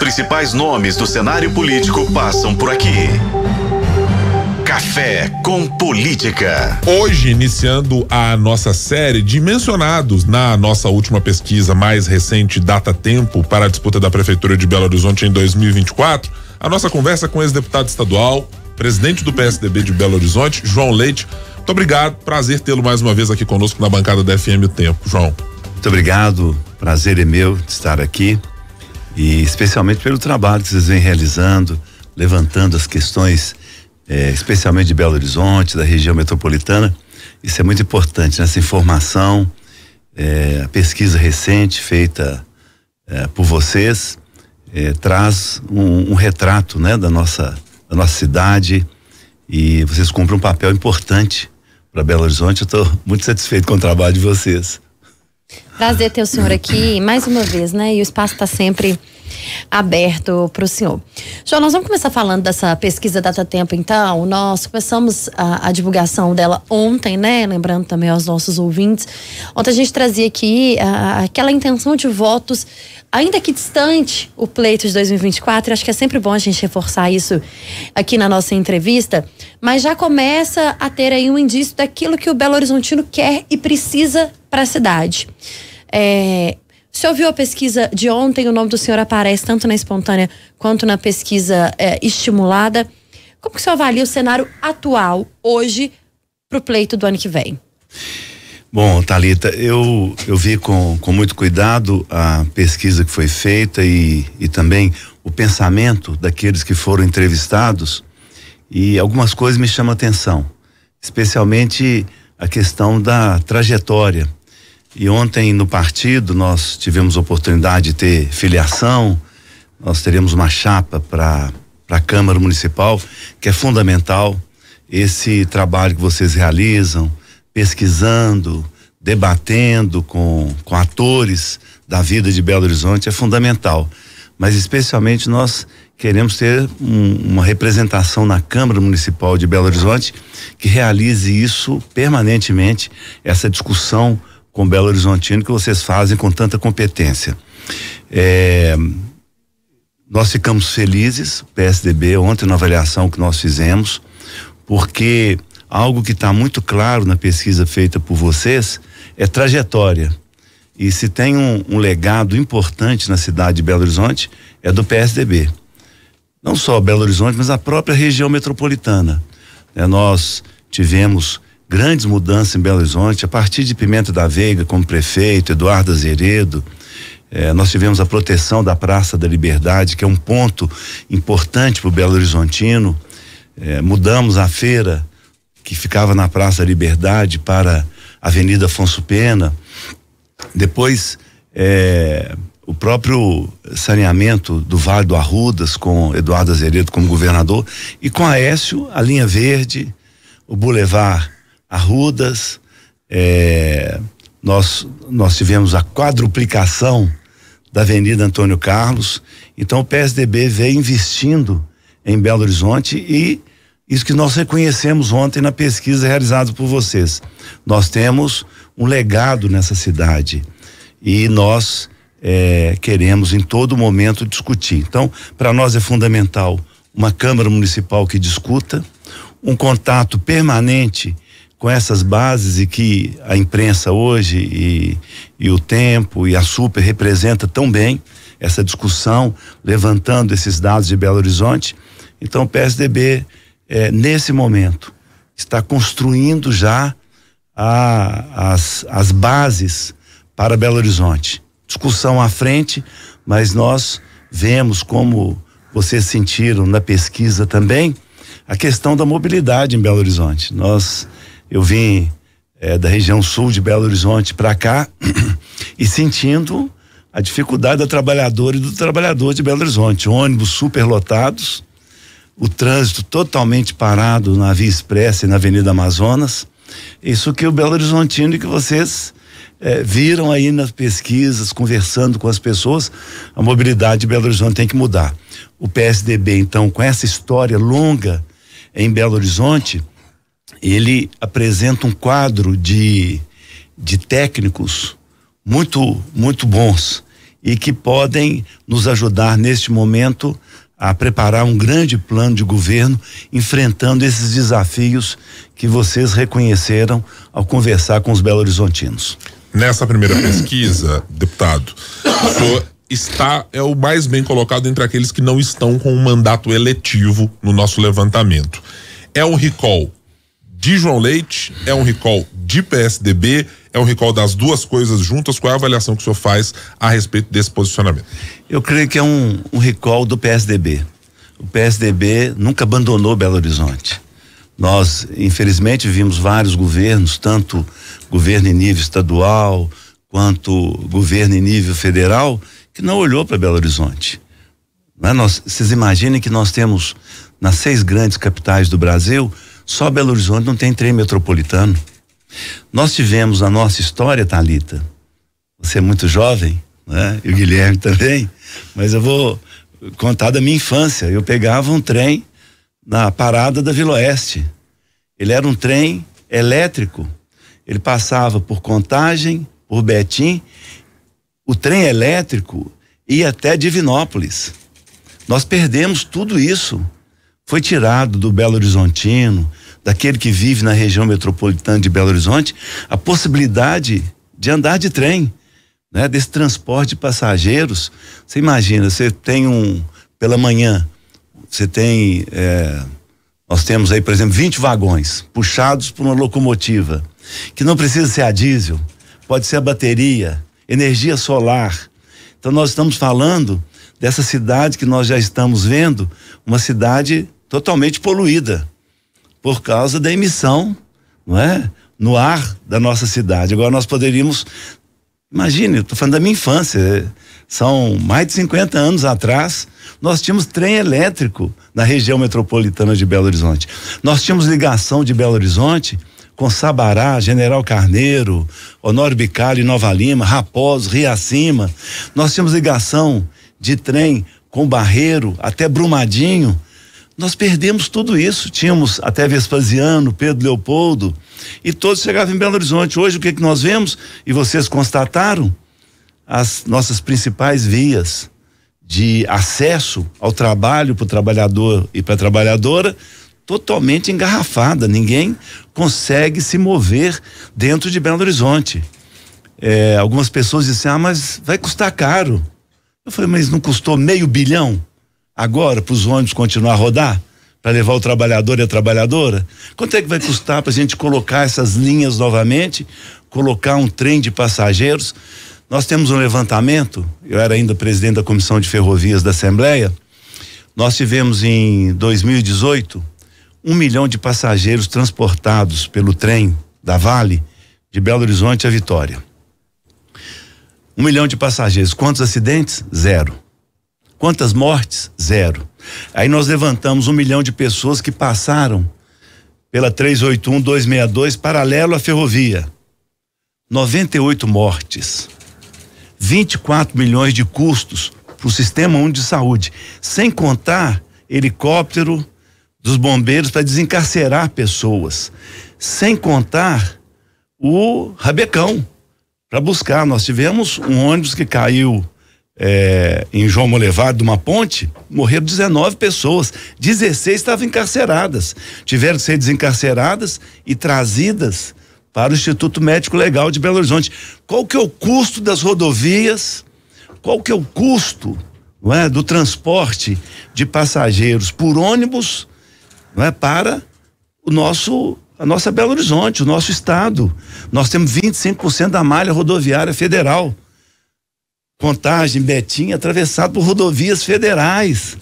principais nomes do cenário político passam por aqui. Café com Política. Hoje, iniciando a nossa série de mencionados na nossa última pesquisa mais recente, Data Tempo, para a disputa da Prefeitura de Belo Horizonte em 2024, a nossa conversa com o ex-deputado estadual, presidente do PSDB de Belo Horizonte, João Leite. Muito obrigado, prazer tê-lo mais uma vez aqui conosco na bancada da FM O Tempo. João. Muito obrigado, prazer é meu de estar aqui e especialmente pelo trabalho que vocês vêm realizando, levantando as questões, eh, especialmente de Belo Horizonte, da região metropolitana. Isso é muito importante, né? essa informação, eh, a pesquisa recente feita eh, por vocês traz um, um, retrato né, da, nossa, da nossa cidade e vocês cumprem um papel importante para Belo Horizonte. Eu estou muito satisfeito com o trabalho de vocês. Prazer ter o senhor aqui mais uma vez, né? E o espaço está sempre aberto para o senhor. João, nós vamos começar falando dessa pesquisa Data Tempo, então. Nós começamos a, a, divulgação dela ontem, né? Lembrando também aos nossos ouvintes. Ontem a gente trazia aqui a, aquela intenção de votos, ainda que distante o pleito de 2024. Acho que é sempre bom a gente reforçar isso aqui na nossa entrevista. Mas já começa a ter aí um indício daquilo que o Belo Horizontino quer e precisa para a cidade. É, senhor ouviu a pesquisa de ontem? O nome do senhor aparece tanto na espontânea quanto na pesquisa é, estimulada. Como que o senhor avalia o cenário atual hoje para o pleito do ano que vem? Bom, Talita, eu eu vi com, com muito cuidado a pesquisa que foi feita e, e também o pensamento daqueles que foram entrevistados e algumas coisas me chamam a atenção, especialmente a questão da trajetória e ontem no partido nós tivemos oportunidade de ter filiação, nós teremos uma chapa para a Câmara Municipal, que é fundamental esse trabalho que vocês realizam, pesquisando, debatendo com, com atores da vida de Belo Horizonte é fundamental. Mas especialmente nós queremos ter um, uma representação na Câmara Municipal de Belo Horizonte que realize isso permanentemente, essa discussão com Belo Horizontino que vocês fazem com tanta competência. É, nós ficamos felizes, PSDB, ontem na avaliação que nós fizemos, porque algo que está muito claro na pesquisa feita por vocês é trajetória. E se tem um, um, legado importante na cidade de Belo Horizonte é do PSDB. Não só Belo Horizonte, mas a própria região metropolitana. É, nós tivemos grandes mudanças em Belo Horizonte, a partir de Pimenta da Veiga como prefeito, Eduardo Azeredo, eh, nós tivemos a proteção da Praça da Liberdade, que é um ponto importante para o Belo Horizontino. Eh, mudamos a feira que ficava na Praça da Liberdade para a Avenida Afonso Pena. Depois, eh, o próprio saneamento do Vale do Arrudas, com Eduardo Azeredo como governador, e com Aécio, a linha verde, o Boulevard Arrudas, é, nós, nós tivemos a quadruplicação da Avenida Antônio Carlos. Então o PSDB vem investindo em Belo Horizonte e isso que nós reconhecemos ontem na pesquisa realizada por vocês. Nós temos um legado nessa cidade e nós é, queremos em todo momento discutir. Então, para nós é fundamental uma Câmara Municipal que discuta, um contato permanente com essas bases e que a imprensa hoje e, e o tempo e a super representa tão bem essa discussão, levantando esses dados de Belo Horizonte. Então, o PSDB, é, nesse momento, está construindo já a, as, as bases para Belo Horizonte. Discussão à frente, mas nós vemos como vocês sentiram na pesquisa também a questão da mobilidade em Belo Horizonte. Nós eu vim é, da região sul de Belo Horizonte para cá e sentindo a dificuldade da trabalhadora e do trabalhador de Belo Horizonte. Ônibus superlotados, o trânsito totalmente parado na Via Expressa e na Avenida Amazonas. Isso que o Belo Horizontino e que vocês é, viram aí nas pesquisas, conversando com as pessoas, a mobilidade de Belo Horizonte tem que mudar. O PSDB, então, com essa história longa em Belo Horizonte, ele apresenta um quadro de, de técnicos muito, muito bons e que podem nos ajudar neste momento a preparar um grande plano de governo enfrentando esses desafios que vocês reconheceram ao conversar com os Belo Horizontinos. Nessa primeira pesquisa, deputado, o senhor está é o mais bem colocado entre aqueles que não estão com um mandato eletivo no nosso levantamento. É um recall de João Leite, é um recall de PSDB, é um recall das duas coisas juntas. Qual é a avaliação que o senhor faz a respeito desse posicionamento? Eu creio que é um, um recall do PSDB. O PSDB nunca abandonou Belo Horizonte. Nós, infelizmente, vimos vários governos, tanto governo em nível estadual quanto governo em nível federal, que não olhou para Belo Horizonte. Não é? nós, vocês imaginem que nós temos nas seis grandes capitais do Brasil só Belo Horizonte não tem trem metropolitano. Nós tivemos na nossa história, Talita. Você é muito jovem, né? E o Guilherme também. Mas eu vou contar da minha infância. Eu pegava um trem na parada da Vila Oeste. Ele era um trem elétrico. Ele passava por Contagem, por Betim. O trem elétrico ia até Divinópolis. Nós perdemos tudo isso. Foi tirado do Belo Horizontino, daquele que vive na região metropolitana de Belo Horizonte, a possibilidade de andar de trem, né? Desse transporte de passageiros. Você imagina, você tem um, pela manhã, você tem, é, nós temos aí, por exemplo, 20 vagões puxados por uma locomotiva, que não precisa ser a diesel, pode ser a bateria, energia solar. Então nós estamos falando dessa cidade que nós já estamos vendo, uma cidade totalmente poluída por causa da emissão, não é? No ar da nossa cidade. Agora nós poderíamos. Imagine, eu tô falando da minha infância. É, são mais de 50 anos atrás, nós tínhamos trem elétrico na região metropolitana de Belo Horizonte. Nós tínhamos ligação de Belo Horizonte com Sabará, General Carneiro, Honório Bicalho, Nova Lima, Raposo, Riacima. Nós tínhamos ligação de trem com Barreiro até Brumadinho. Nós perdemos tudo isso. Tínhamos até Vespasiano, Pedro Leopoldo, e todos chegavam em Belo Horizonte. Hoje o que, é que nós vemos? E vocês constataram as nossas principais vias de acesso ao trabalho para o trabalhador e para a trabalhadora totalmente engarrafada. Ninguém consegue se mover dentro de Belo Horizonte. É, algumas pessoas disseram: ah, mas vai custar caro. Eu falei: mas não custou meio bilhão? agora para os ônibus continuar a rodar? Para levar o trabalhador e a trabalhadora? Quanto é que vai custar para a gente colocar essas linhas novamente? Colocar um trem de passageiros? Nós temos um levantamento, eu era ainda presidente da Comissão de Ferrovias da Assembleia. Nós tivemos em 2018 um milhão de passageiros transportados pelo trem da Vale de Belo Horizonte a Vitória. Um milhão de passageiros. Quantos acidentes? Zero. Quantas mortes? Zero. Aí nós levantamos um milhão de pessoas que passaram pela 381 262 paralelo à ferrovia. 98 mortes. 24 milhões de custos para o Sistema 1 de Saúde, sem contar helicóptero dos bombeiros para desencarcerar pessoas, sem contar o rabecão para buscar. Nós tivemos um ônibus que caiu é, em João Molevado, de uma ponte, morreram 19 pessoas, 16 estavam encarceradas, tiveram que ser desencarceradas e trazidas para o Instituto Médico Legal de Belo Horizonte. Qual que é o custo das rodovias? Qual que é o custo não é, do transporte de passageiros por ônibus não é, para o nosso a nossa Belo Horizonte, o nosso estado. Nós temos 25% da malha rodoviária federal. Contagem, Betim, atravessado por rodovias federais.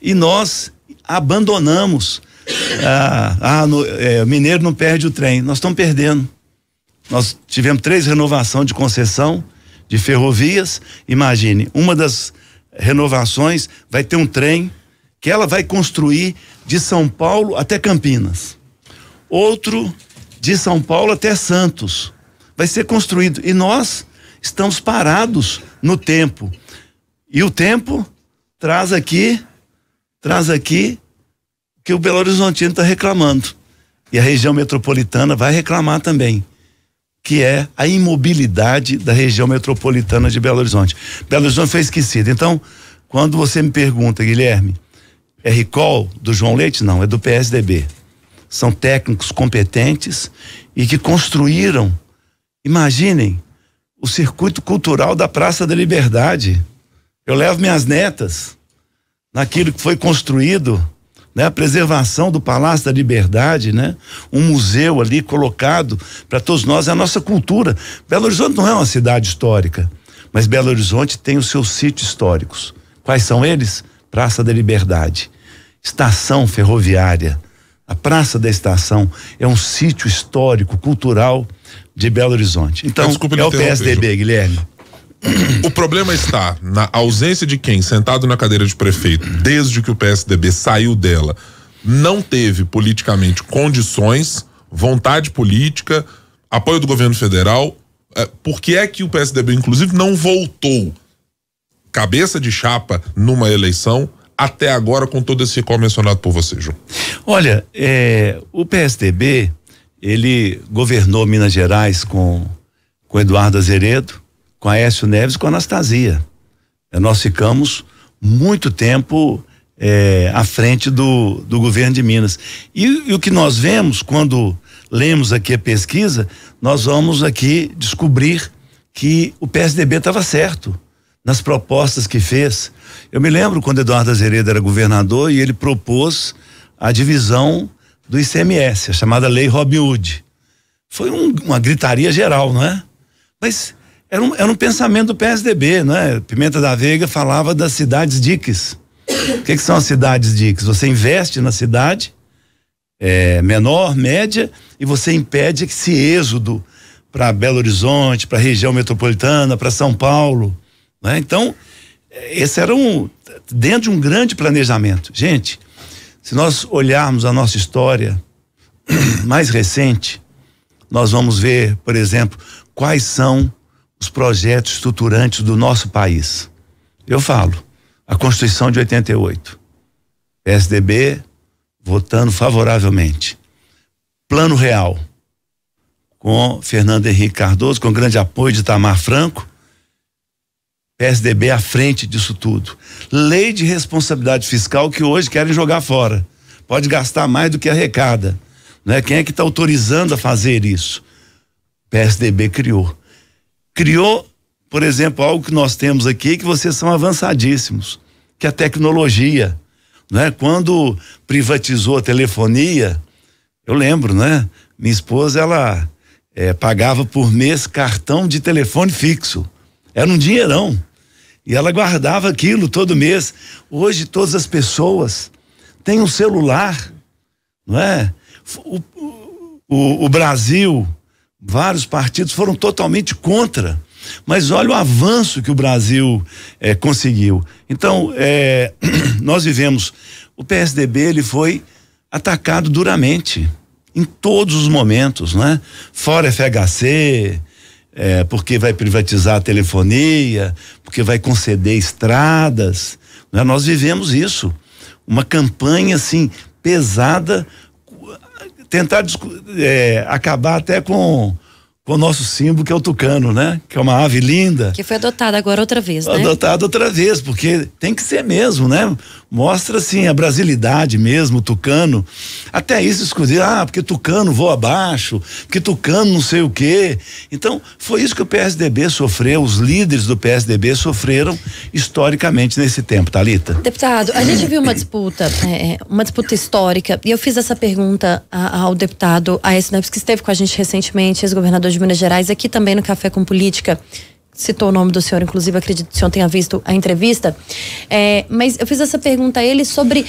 E nós abandonamos. Ah, ah é, Mineiro não perde o trem. Nós estamos perdendo. Nós tivemos três renovação de concessão de ferrovias. Imagine, uma das renovações vai ter um trem que ela vai construir de São Paulo até Campinas. Outro de São Paulo até Santos. Vai ser construído. E nós Estamos parados no tempo. E o tempo traz aqui, traz aqui que o Belo Horizonte está reclamando. E a região metropolitana vai reclamar também, que é a imobilidade da região metropolitana de Belo Horizonte. Belo Horizonte foi esquecido. Então, quando você me pergunta, Guilherme, é recall do João Leite? Não, é do PSDB. São técnicos competentes e que construíram. Imaginem, o circuito cultural da Praça da Liberdade. Eu levo minhas netas naquilo que foi construído, né? A preservação do Palácio da Liberdade, né? Um museu ali colocado para todos nós, é a nossa cultura. Belo Horizonte não é uma cidade histórica, mas Belo Horizonte tem os seus sítios históricos. Quais são eles? Praça da Liberdade, Estação Ferroviária, a Praça da Estação é um sítio histórico, cultural de Belo Horizonte. Então, então é o PSDB, Ju. Guilherme. O problema está na ausência de quem, sentado na cadeira de prefeito, desde que o PSDB saiu dela, não teve politicamente condições, vontade política, apoio do governo federal. É, por que é que o PSDB, inclusive, não voltou cabeça de chapa numa eleição até agora com todo esse recall mencionado por você, João? Olha, é, o PSDB ele governou Minas Gerais com, com Eduardo Azeredo, com Aécio Neves, com Anastasia. É, nós ficamos muito tempo é, à frente do, do governo de Minas. E, e o que nós vemos quando lemos aqui a pesquisa, nós vamos aqui descobrir que o PSDB estava certo nas propostas que fez. Eu me lembro quando Eduardo Azeredo era governador e ele propôs a divisão do ICMS, a chamada Lei Robin Hood. Foi um, uma gritaria geral, não é? Mas era um, era um pensamento do PSDB, não é? Pimenta da Veiga falava das cidades diques. O que, que, são as cidades diques? Você investe na cidade é, menor, média, e você impede que esse êxodo para Belo Horizonte, para a região metropolitana, para São Paulo. é? Então, é, esse era um. dentro de um grande planejamento. Gente, se nós olharmos a nossa história mais recente, nós vamos ver, por exemplo, quais são os projetos estruturantes do nosso país. Eu falo, a Constituição de 88. PSDB votando favoravelmente. Plano Real, com Fernando Henrique Cardoso, com grande apoio de Tamar Franco, PSDB à frente disso tudo. Lei de responsabilidade fiscal que hoje querem jogar fora. Pode gastar mais do que arrecada. Né? Quem é que está autorizando a fazer isso? PSDB criou. Criou, por exemplo, algo que nós temos aqui que vocês são avançadíssimos, que é a tecnologia. Né? Quando privatizou a telefonia, eu lembro, né? Minha esposa, ela é, pagava por mês cartão de telefone fixo. Era um dinheirão. E ela guardava aquilo todo mês. Hoje todas as pessoas têm um celular, não é? O, o, o Brasil, vários partidos foram totalmente contra. Mas olha o avanço que o Brasil é, conseguiu. Então, é, nós vivemos. O PSDB ele foi atacado duramente em todos os momentos, é Fora FHC, é, porque vai privatizar a telefonia, porque vai conceder estradas. Né? Nós vivemos isso. Uma campanha assim pesada, tentar é, acabar até com com o nosso símbolo que é o tucano, né? Que é uma ave linda. Que foi adotada agora outra vez, né? Adotada outra vez, porque tem que ser mesmo, né? Mostra assim a brasilidade mesmo, o tucano. Até isso esconder, ah, porque tucano voa abaixo, porque tucano não sei o quê. Então, foi isso que o PSDB sofreu, os líderes do PSDB sofreram historicamente nesse tempo, Talita. Deputado, a gente viu uma disputa, é, é, uma disputa histórica, e eu fiz essa pergunta ao deputado A.S. Neves, que esteve com a gente recentemente, ex-governador de Minas Gerais, aqui também no Café com Política, citou o nome do senhor, inclusive acredito que o senhor tenha visto a entrevista. É, mas eu fiz essa pergunta a ele sobre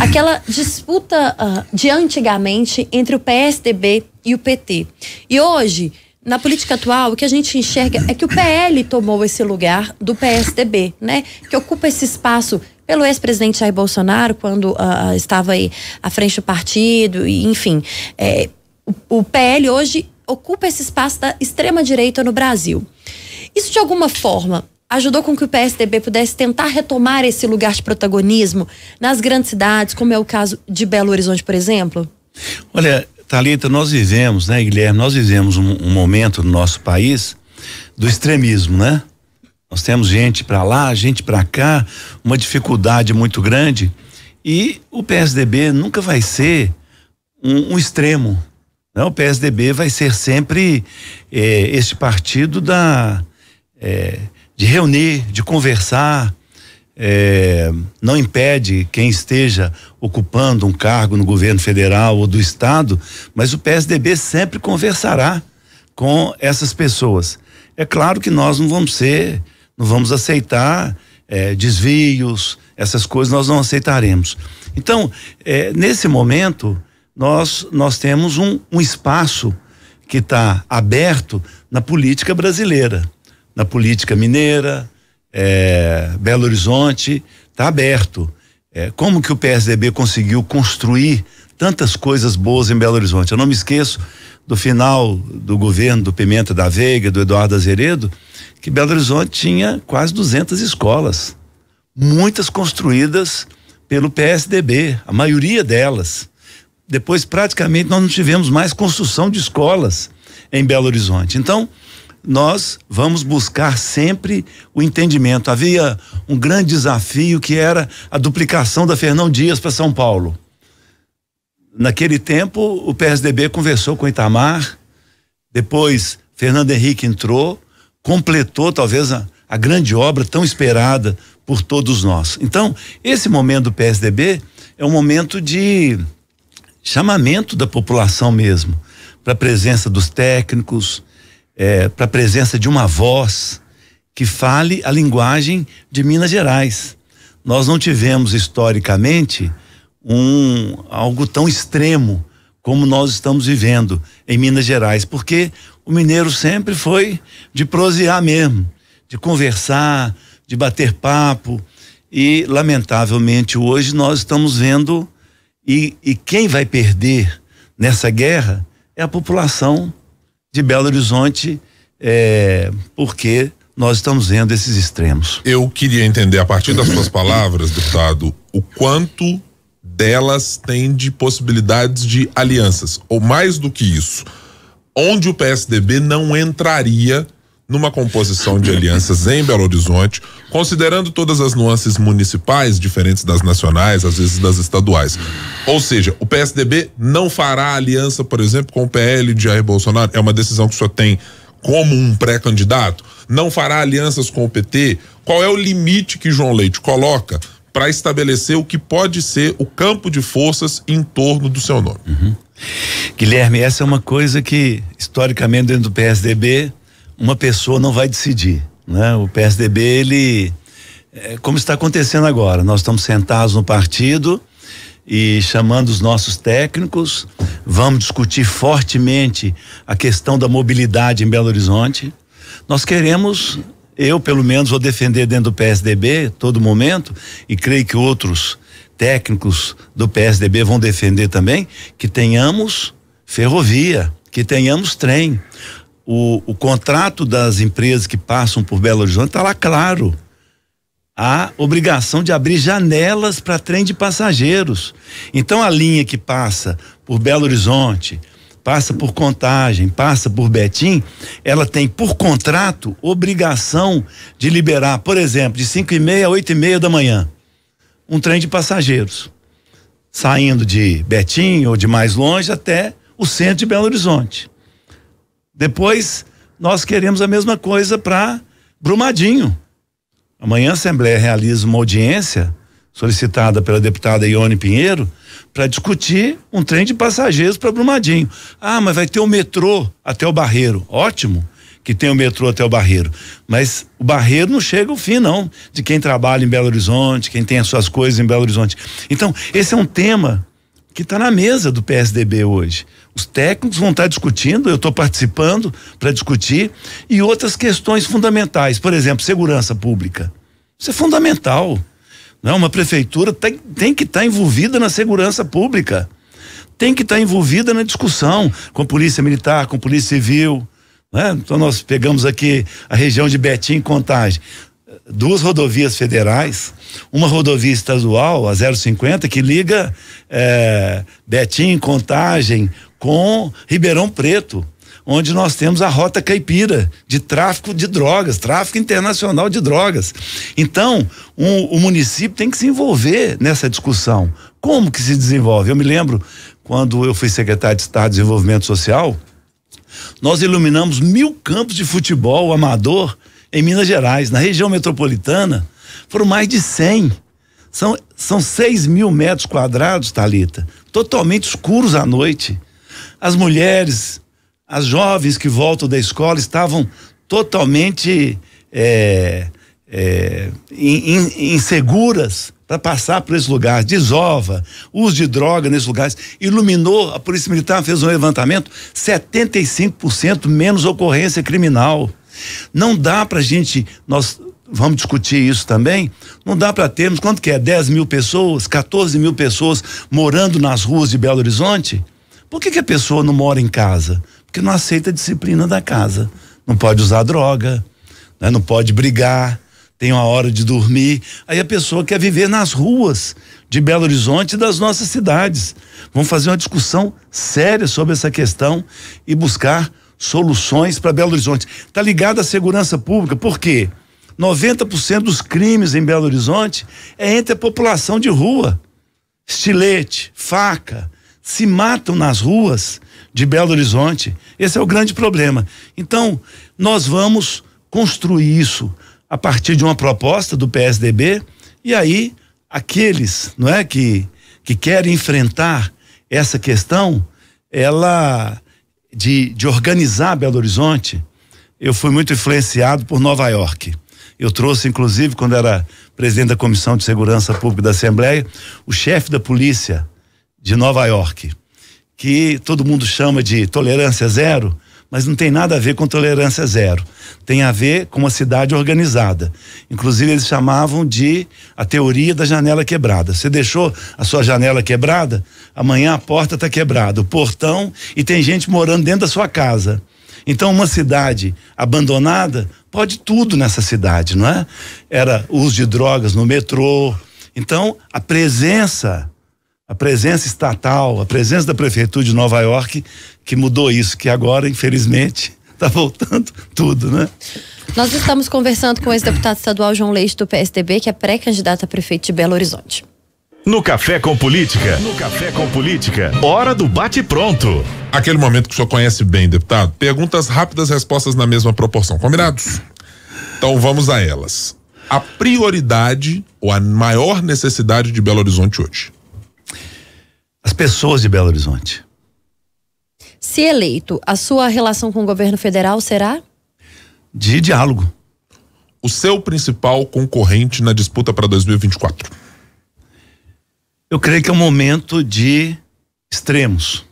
aquela disputa uh, de antigamente entre o PSDB e o PT. E hoje, na política atual, o que a gente enxerga é que o PL tomou esse lugar do PSDB, né? Que ocupa esse espaço pelo ex-presidente Jair Bolsonaro, quando uh, estava aí à frente do partido, e, enfim. É, o, o PL hoje ocupa esse espaço da extrema-direita no Brasil. Isso, de alguma forma, ajudou com que o PSDB pudesse tentar retomar esse lugar de protagonismo nas grandes cidades, como é o caso de Belo Horizonte, por exemplo? Olha, Talita, nós vivemos, né, Guilherme, nós vivemos um, um momento no nosso país do extremismo, né? Nós temos gente para lá, gente para cá, uma dificuldade muito grande. E o PSDB nunca vai ser um, um extremo, não, o PSDB vai ser sempre é, este partido da é, de reunir, de conversar. É, não impede quem esteja ocupando um cargo no governo federal ou do estado, mas o PSDB sempre conversará com essas pessoas. É claro que nós não vamos ser, não vamos aceitar desvios, essas coisas nós não aceitaremos. Então, nesse momento, nós, nós temos um, um espaço que está aberto na política brasileira, na política mineira, é, Belo Horizonte, está aberto. É, como que o PSDB conseguiu construir tantas coisas boas em Belo Horizonte? Eu não me esqueço do final do governo do Pimenta da Veiga, do Eduardo Azeredo, que Belo Horizonte tinha quase 200 escolas, muitas construídas pelo PSDB, a maioria delas depois praticamente nós não tivemos mais construção de escolas em Belo Horizonte. Então, nós vamos buscar sempre o entendimento. Havia um grande desafio que era a duplicação da Fernão Dias para São Paulo. Naquele tempo, o PSDB conversou com Itamar, depois Fernando Henrique entrou, completou talvez a, a grande obra tão esperada por todos nós. Então, esse momento do PSDB é um momento de chamamento da população mesmo, para a presença dos técnicos, é, para a presença de uma voz que fale a linguagem de Minas Gerais. Nós não tivemos historicamente um algo tão extremo como nós estamos vivendo em Minas Gerais, porque o mineiro sempre foi de prosear mesmo, de conversar, de bater papo, e lamentavelmente hoje nós estamos vendo e, e quem vai perder nessa guerra é a população de Belo Horizonte, é, porque nós estamos vendo esses extremos. Eu queria entender, a partir das suas palavras, deputado, o quanto delas tem de possibilidades de alianças, ou mais do que isso, onde o PSDB não entraria numa composição de alianças em Belo Horizonte, considerando todas as nuances municipais, diferentes das nacionais, às vezes das estaduais. Ou seja, o PSDB não fará aliança, por exemplo, com o PL de Jair Bolsonaro? É uma decisão que só tem como um pré-candidato? Não fará alianças com o PT? Qual é o limite que João Leite coloca para estabelecer o que pode ser o campo de forças em torno do seu nome? Uhum. Guilherme, essa é uma coisa que, historicamente, dentro do PSDB, uma pessoa não vai decidir, né? O PSDB ele é como está acontecendo agora, nós estamos sentados no partido e chamando os nossos técnicos, vamos discutir fortemente a questão da mobilidade em Belo Horizonte. Nós queremos, eu pelo menos vou defender dentro do PSDB todo momento e creio que outros técnicos do PSDB vão defender também que tenhamos ferrovia, que tenhamos trem o, o contrato das empresas que passam por Belo Horizonte está lá claro. A obrigação de abrir janelas para trem de passageiros. Então a linha que passa por Belo Horizonte, passa por Contagem, passa por Betim, ela tem por contrato obrigação de liberar, por exemplo, de cinco e meia a oito e meia da manhã, um trem de passageiros, saindo de Betim ou de mais longe até o centro de Belo Horizonte. Depois, nós queremos a mesma coisa para Brumadinho. Amanhã a Assembleia realiza uma audiência solicitada pela deputada Ione Pinheiro para discutir um trem de passageiros para Brumadinho. Ah, mas vai ter o metrô até o Barreiro. Ótimo que tem o metrô até o Barreiro. Mas o Barreiro não chega ao fim, não, de quem trabalha em Belo Horizonte, quem tem as suas coisas em Belo Horizonte. Então, esse é um tema que está na mesa do PSDB hoje. Os técnicos vão estar tá discutindo, eu estou participando para discutir, e outras questões fundamentais, por exemplo, segurança pública. Isso é fundamental. Não, uma prefeitura tem, tem que estar tá envolvida na segurança pública. Tem que estar tá envolvida na discussão com a polícia militar, com a polícia civil. Né? Então nós pegamos aqui a região de Betim Contagem duas rodovias federais, uma rodovia estadual, a 050, que liga é, Betim, Contagem, com Ribeirão Preto, onde nós temos a Rota Caipira, de tráfico de drogas, tráfico internacional de drogas. Então, um, o município tem que se envolver nessa discussão. Como que se desenvolve? Eu me lembro quando eu fui secretário de Estado de Desenvolvimento Social, nós iluminamos mil campos de futebol amador em Minas Gerais. Na região metropolitana, foram mais de 100. São, são 6 mil metros quadrados, Talita, totalmente escuros à noite. As mulheres, as jovens que voltam da escola estavam totalmente é, é, inseguras para passar por esse lugar. desova, uso de droga nesses lugares. Iluminou, a Polícia Militar fez um levantamento, 75% menos ocorrência criminal. Não dá para gente, nós vamos discutir isso também. Não dá para termos, quanto que é? 10 mil pessoas, 14 mil pessoas morando nas ruas de Belo Horizonte? Por que, que a pessoa não mora em casa? Porque não aceita a disciplina da casa. Não pode usar droga, né? não pode brigar, tem uma hora de dormir. Aí a pessoa quer viver nas ruas de Belo Horizonte e das nossas cidades. Vamos fazer uma discussão séria sobre essa questão e buscar soluções para Belo Horizonte. Está ligado à segurança pública, por quê? 90% dos crimes em Belo Horizonte é entre a população de rua. Estilete, faca, se matam nas ruas de Belo Horizonte. Esse é o grande problema. Então, nós vamos construir isso a partir de uma proposta do PSDB e aí aqueles, não é que que querem enfrentar essa questão, ela de, de organizar Belo Horizonte, eu fui muito influenciado por Nova York. Eu trouxe, inclusive, quando era presidente da Comissão de Segurança Pública da Assembleia, o chefe da polícia de Nova York, que todo mundo chama de tolerância zero, mas não tem nada a ver com tolerância zero. Tem a ver com uma cidade organizada. Inclusive, eles chamavam de a teoria da janela quebrada. Você deixou a sua janela quebrada, amanhã a porta está quebrada, o portão, e tem gente morando dentro da sua casa. Então, uma cidade abandonada pode tudo nessa cidade, não é? Era uso de drogas no metrô. Então, a presença a presença estatal, a presença da prefeitura de Nova York que mudou isso, que agora, infelizmente, está voltando tudo, né? Nós estamos conversando com o ex-deputado estadual João Leite do PSDB, que é pré-candidato a prefeito de Belo Horizonte. No Café com Política. No Café com Política. Hora do bate-pronto. Aquele momento que o senhor conhece bem, deputado. Perguntas rápidas, respostas na mesma proporção. Combinados? Então vamos a elas. A prioridade ou a maior necessidade de Belo Horizonte hoje? as pessoas de Belo Horizonte. Se eleito, a sua relação com o governo federal será? De diálogo. O seu principal concorrente na disputa para 2024? Eu creio que é um momento de extremos.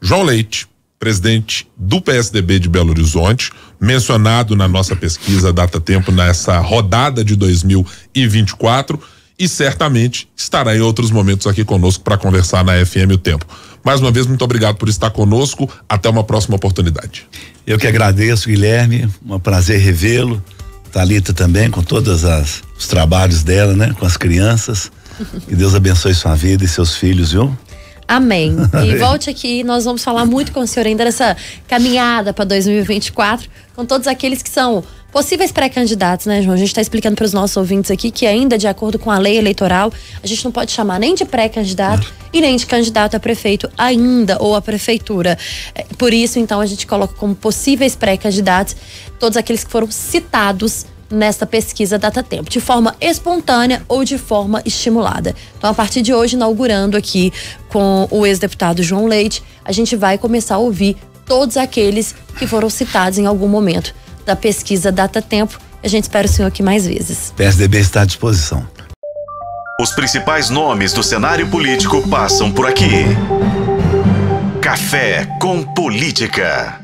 João Leite, presidente do PSDB de Belo Horizonte, mencionado na nossa pesquisa Data Tempo nessa rodada de 2024 e certamente estará em outros momentos aqui conosco para conversar na FM o Tempo. Mais uma vez, muito obrigado por estar conosco. Até uma próxima oportunidade. Eu que agradeço, Guilherme. Um prazer revê-lo. Talita também, com todos os trabalhos dela, né? Com as crianças. Que Deus abençoe sua vida e seus filhos, viu? Amém. E volte aqui, nós vamos falar muito com o senhor ainda nessa caminhada para 2024, com todos aqueles que são possíveis pré-candidatos, né, João? A gente está explicando para os nossos ouvintes aqui que ainda de acordo com a lei eleitoral, a gente não pode chamar nem de pré-candidato e nem de candidato a prefeito ainda ou a prefeitura. É, por isso, então, a gente coloca como possíveis pré-candidatos todos aqueles que foram citados nesta pesquisa Data Tempo, de forma espontânea ou de forma estimulada. Então, a partir de hoje, inaugurando aqui com o ex-deputado João Leite, a gente vai começar a ouvir todos aqueles que foram citados em algum momento da pesquisa Data Tempo. A gente espera o senhor aqui mais vezes. PSDB está à disposição. Os principais nomes do cenário político passam por aqui. Café com Política.